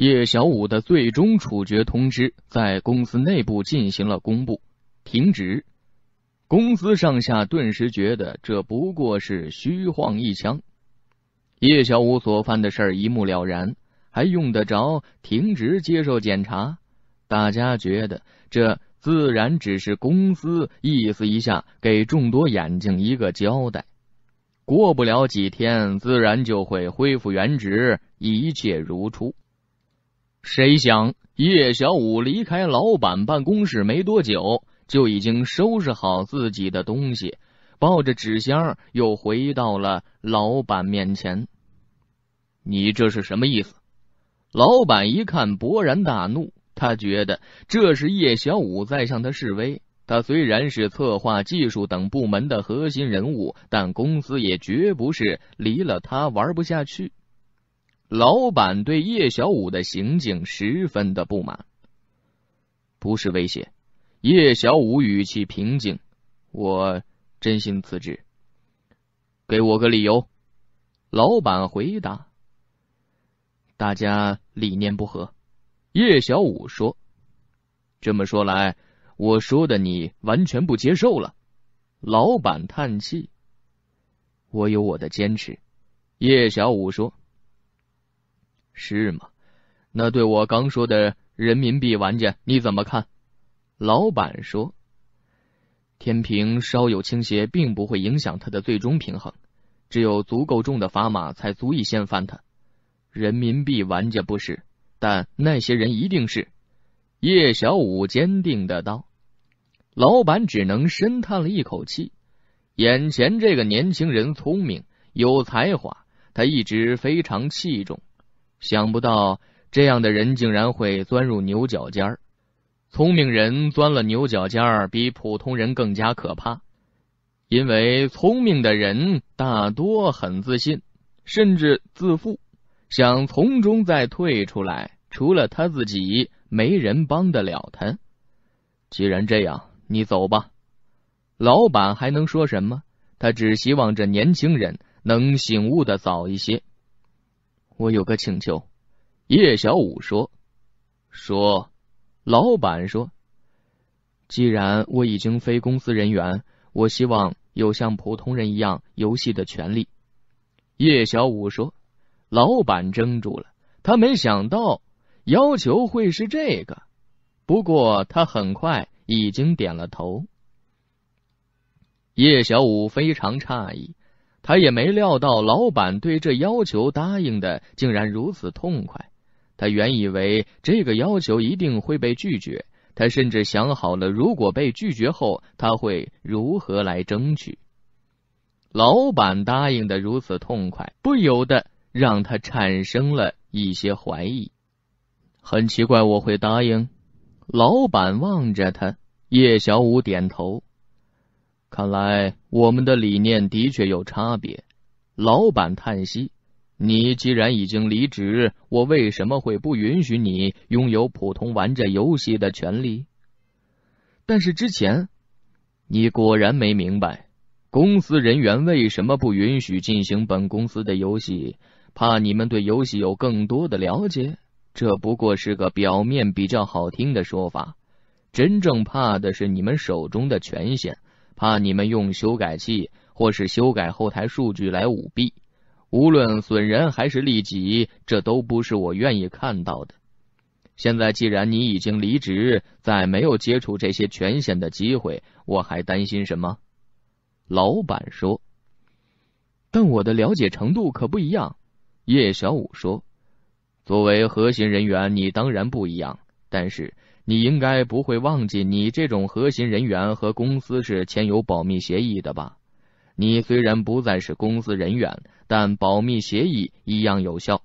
叶小五的最终处决通知在公司内部进行了公布，停职。公司上下顿时觉得这不过是虚晃一枪。叶小五所犯的事儿一目了然，还用得着停职接受检查？大家觉得这自然只是公司意思一下，给众多眼睛一个交代。过不了几天，自然就会恢复原职，一切如初。谁想叶小五离开老板办公室没多久，就已经收拾好自己的东西，抱着纸箱又回到了老板面前。你这是什么意思？老板一看勃然大怒，他觉得这是叶小五在向他示威。他虽然是策划、技术等部门的核心人物，但公司也绝不是离了他玩不下去。老板对叶小五的行径十分的不满，不是威胁。叶小五语气平静：“我真心辞职，给我个理由。”老板回答：“大家理念不合。”叶小五说：“这么说来，我说的你完全不接受了。”老板叹气：“我有我的坚持。”叶小五说。是吗？那对我刚说的人民币玩家你怎么看？老板说，天平稍有倾斜并不会影响它的最终平衡，只有足够重的砝码才足以掀翻它。人民币玩家不是，但那些人一定是。叶小五坚定的道。老板只能深叹了一口气。眼前这个年轻人聪明有才华，他一直非常器重。想不到这样的人竟然会钻入牛角尖儿。聪明人钻了牛角尖儿，比普通人更加可怕，因为聪明的人大多很自信，甚至自负，想从中再退出来，除了他自己，没人帮得了他。既然这样，你走吧。老板还能说什么？他只希望这年轻人能醒悟的早一些。我有个请求，叶小五说。说，老板说，既然我已经非公司人员，我希望有像普通人一样游戏的权利。叶小五说，老板怔住了，他没想到要求会是这个，不过他很快已经点了头。叶小五非常诧异。他也没料到老板对这要求答应的竟然如此痛快。他原以为这个要求一定会被拒绝，他甚至想好了如果被拒绝后他会如何来争取。老板答应的如此痛快，不由得让他产生了一些怀疑。很奇怪我会答应。老板望着他，叶小五点头。看来我们的理念的确有差别。老板叹息：“你既然已经离职，我为什么会不允许你拥有普通玩着游戏的权利？但是之前，你果然没明白，公司人员为什么不允许进行本公司的游戏？怕你们对游戏有更多的了解，这不过是个表面比较好听的说法。真正怕的是你们手中的权限。”怕你们用修改器或是修改后台数据来舞弊，无论损人还是利己，这都不是我愿意看到的。现在既然你已经离职，再没有接触这些权限的机会，我还担心什么？老板说。但我的了解程度可不一样。叶小五说，作为核心人员，你当然不一样，但是。你应该不会忘记，你这种核心人员和公司是签有保密协议的吧？你虽然不再是公司人员，但保密协议一样有效。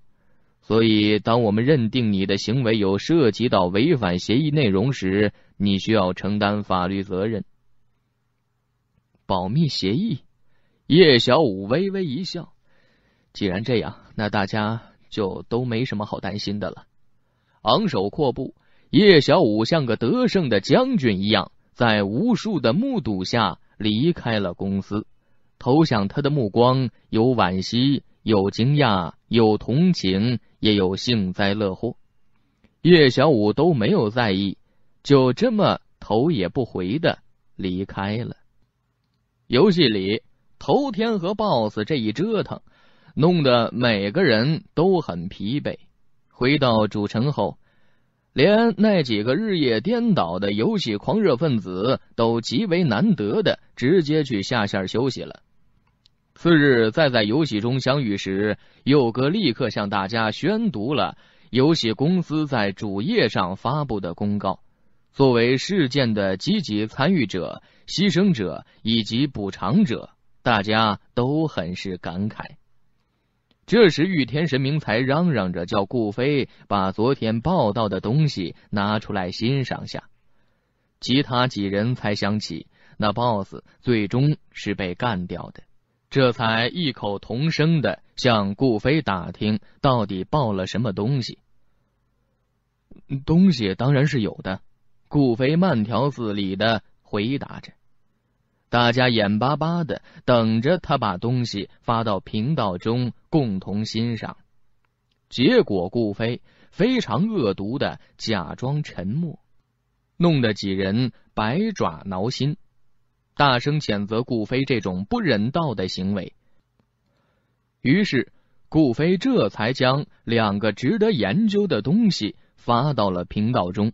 所以，当我们认定你的行为有涉及到违反协议内容时，你需要承担法律责任。保密协议，叶小五微微一笑。既然这样，那大家就都没什么好担心的了。昂首阔步。叶小五像个得胜的将军一样，在无数的目睹下离开了公司。投向他的目光有惋惜，有惊讶，有同情，也有幸灾乐祸。叶小五都没有在意，就这么头也不回的离开了。游戏里头天和 BOSS 这一折腾，弄得每个人都很疲惫。回到主城后。连那几个日夜颠倒的游戏狂热分子都极为难得的直接去下线休息了。次日再在游戏中相遇时，佑哥立刻向大家宣读了游戏公司在主页上发布的公告。作为事件的积极参与者、牺牲者以及补偿者，大家都很是感慨。这时，玉天神明才嚷嚷着叫顾飞把昨天报道的东西拿出来欣赏下。其他几人才想起那 BOSS 最终是被干掉的，这才异口同声的向顾飞打听到底报了什么东西。东西当然是有的，顾飞慢条斯理的回答着。大家眼巴巴的等着他把东西发到频道中共同欣赏，结果顾飞非常恶毒的假装沉默，弄得几人百爪挠心，大声谴责顾飞这种不人道的行为。于是顾飞这才将两个值得研究的东西发到了频道中，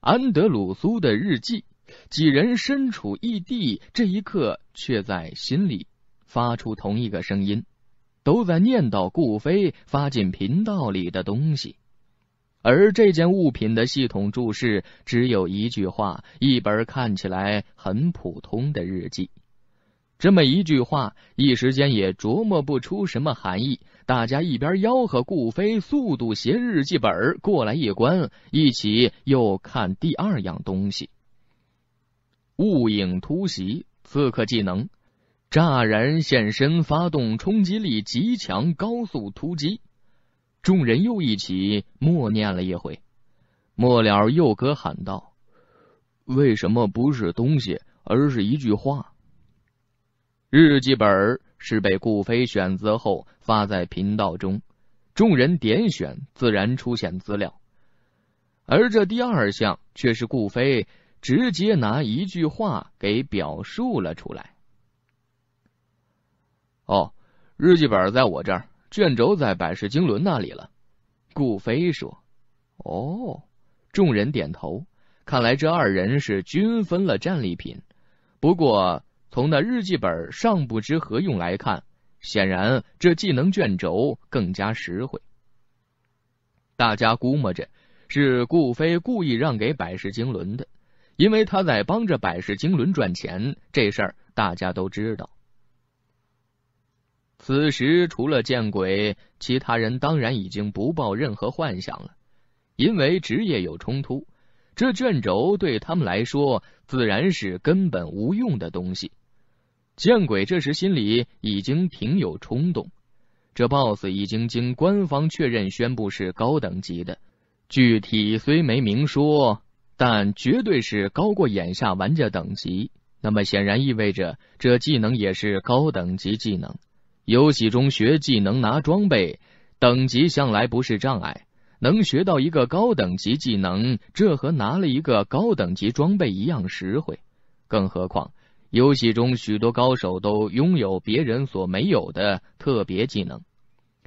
安德鲁苏的日记。几人身处异地，这一刻却在心里发出同一个声音，都在念叨顾飞发进频道里的东西。而这件物品的系统注释只有一句话：一本看起来很普通的日记。这么一句话，一时间也琢磨不出什么含义。大家一边吆喝顾飞速度写日记本过来一关，一起又看第二样东西。雾影突袭，刺客技能，乍然现身，发动冲击力极强、高速突击。众人又一起默念了一回，末了又哥喊道：“为什么不是东西，而是一句话？”日记本是被顾飞选择后发在频道中，众人点选，自然出现资料。而这第二项却是顾飞。直接拿一句话给表述了出来。哦，日记本在我这儿，卷轴在百世经纶那里了。顾飞说：“哦。”众人点头。看来这二人是均分了战利品。不过从那日记本尚不知何用来看，显然这技能卷轴更加实惠。大家估摸着是顾飞故意让给百世经纶的。因为他在帮着百世经纶赚钱，这事儿大家都知道。此时除了见鬼，其他人当然已经不抱任何幻想了，因为职业有冲突，这卷轴对他们来说自然是根本无用的东西。见鬼，这时心里已经挺有冲动。这 BOSS 已经经官方确认宣布是高等级的，具体虽没明说。但绝对是高过眼下玩家等级，那么显然意味着这技能也是高等级技能。游戏中学技能拿装备，等级向来不是障碍，能学到一个高等级技能，这和拿了一个高等级装备一样实惠。更何况，游戏中许多高手都拥有别人所没有的特别技能，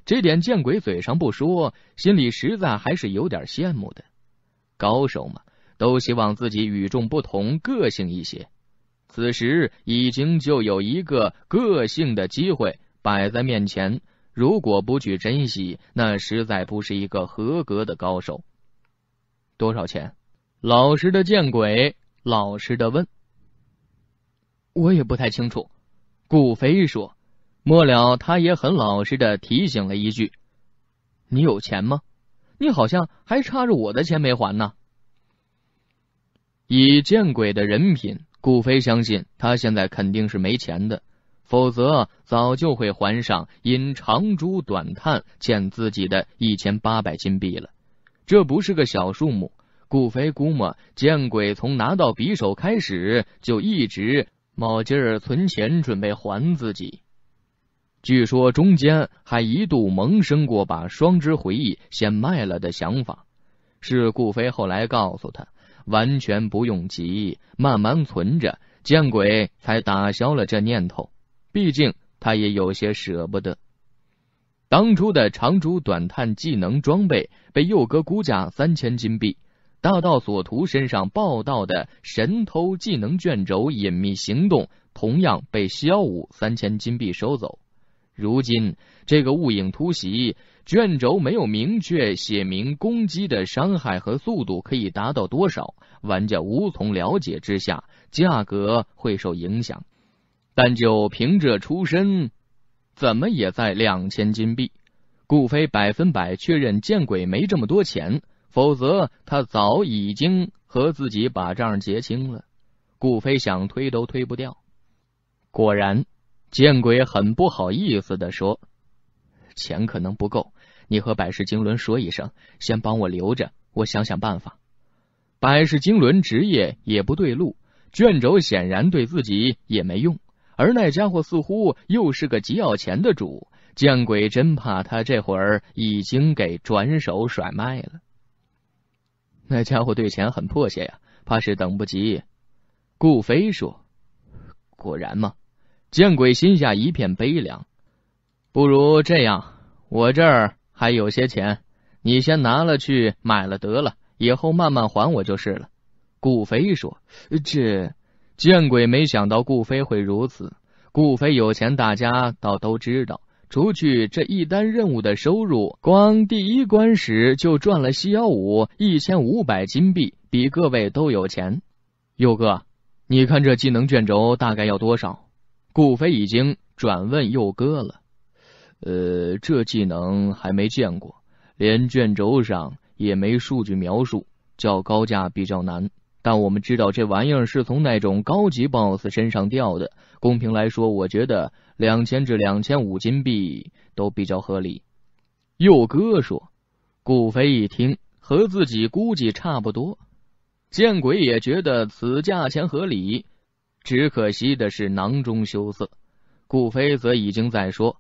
这点见鬼嘴上不说，心里实在还是有点羡慕的。高手嘛。都希望自己与众不同，个性一些。此时已经就有一个个性的机会摆在面前，如果不去珍惜，那实在不是一个合格的高手。多少钱？老实的见鬼！老实的问。我也不太清楚。顾飞说。末了，他也很老实的提醒了一句：“你有钱吗？你好像还差着我的钱没还呢。”以见鬼的人品，顾飞相信他现在肯定是没钱的，否则早就会还上因长吁短叹欠自己的一千八百金币了。这不是个小数目，顾飞估摸见鬼从拿到匕首开始就一直卯劲儿存钱准备还自己，据说中间还一度萌生过把双枝回忆先卖了的想法，是顾飞后来告诉他。完全不用急，慢慢存着。见鬼，才打消了这念头。毕竟他也有些舍不得。当初的长竹短叹技能装备被佑哥估价三千金币，大道索图身上报道的神偷技能卷轴隐秘行动，同样被萧武三千金币收走。如今这个雾影突袭。卷轴没有明确写明攻击的伤害和速度可以达到多少，玩家无从了解之下，价格会受影响。但就凭这出身，怎么也在两千金币。顾飞百分百确认，见鬼没这么多钱，否则他早已经和自己把账结清了。顾飞想推都推不掉。果然，见鬼很不好意思的说：“钱可能不够。”你和百世经纶说一声，先帮我留着，我想想办法。百世经纶职业也不对路，卷轴显然对自己也没用，而那家伙似乎又是个急要钱的主，见鬼，真怕他这会儿已经给转手甩卖了。那家伙对钱很迫切呀，怕是等不及。顾飞说：“果然嘛。”见鬼，心下一片悲凉。不如这样，我这儿。还有些钱，你先拿了去买了得了，以后慢慢还我就是了。顾飞说：“这见鬼，没想到顾飞会如此。”顾飞有钱，大家倒都知道。除去这一单任务的收入，光第一关时就赚了西幺五一千五百金币，比各位都有钱。佑哥，你看这技能卷轴大概要多少？顾飞已经转问佑哥了。呃，这技能还没见过，连卷轴上也没数据描述，叫高价比较难。但我们知道这玩意儿是从那种高级 BOSS 身上掉的。公平来说，我觉得两千至两千五金币都比较合理。佑哥说，顾飞一听和自己估计差不多，见鬼也觉得此价钱合理，只可惜的是囊中羞涩。顾飞则已经在说。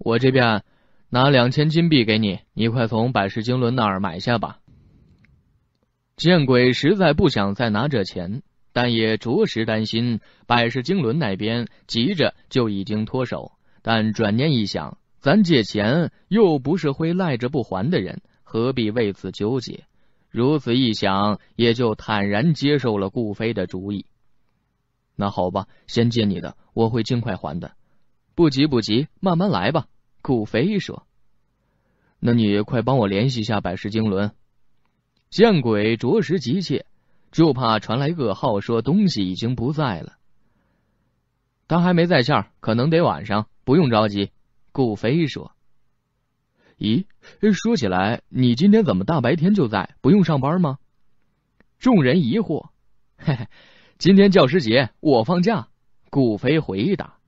我这边拿两千金币给你，你快从百世经纶那儿买下吧。见鬼，实在不想再拿这钱，但也着实担心百世经纶那边急着就已经脱手。但转念一想，咱借钱又不是会赖着不还的人，何必为此纠结？如此一想，也就坦然接受了顾飞的主意。那好吧，先借你的，我会尽快还的。不急不急，慢慢来吧。顾飞说：“那你快帮我联系一下百世经纶。”见鬼，着实急切，就怕传来噩耗，说东西已经不在了。他还没在线，可能得晚上，不用着急。顾飞说：“咦，说起来，你今天怎么大白天就在？不用上班吗？”众人疑惑：“ 嘿嘿，今天教师节，我放假。”顾飞回答。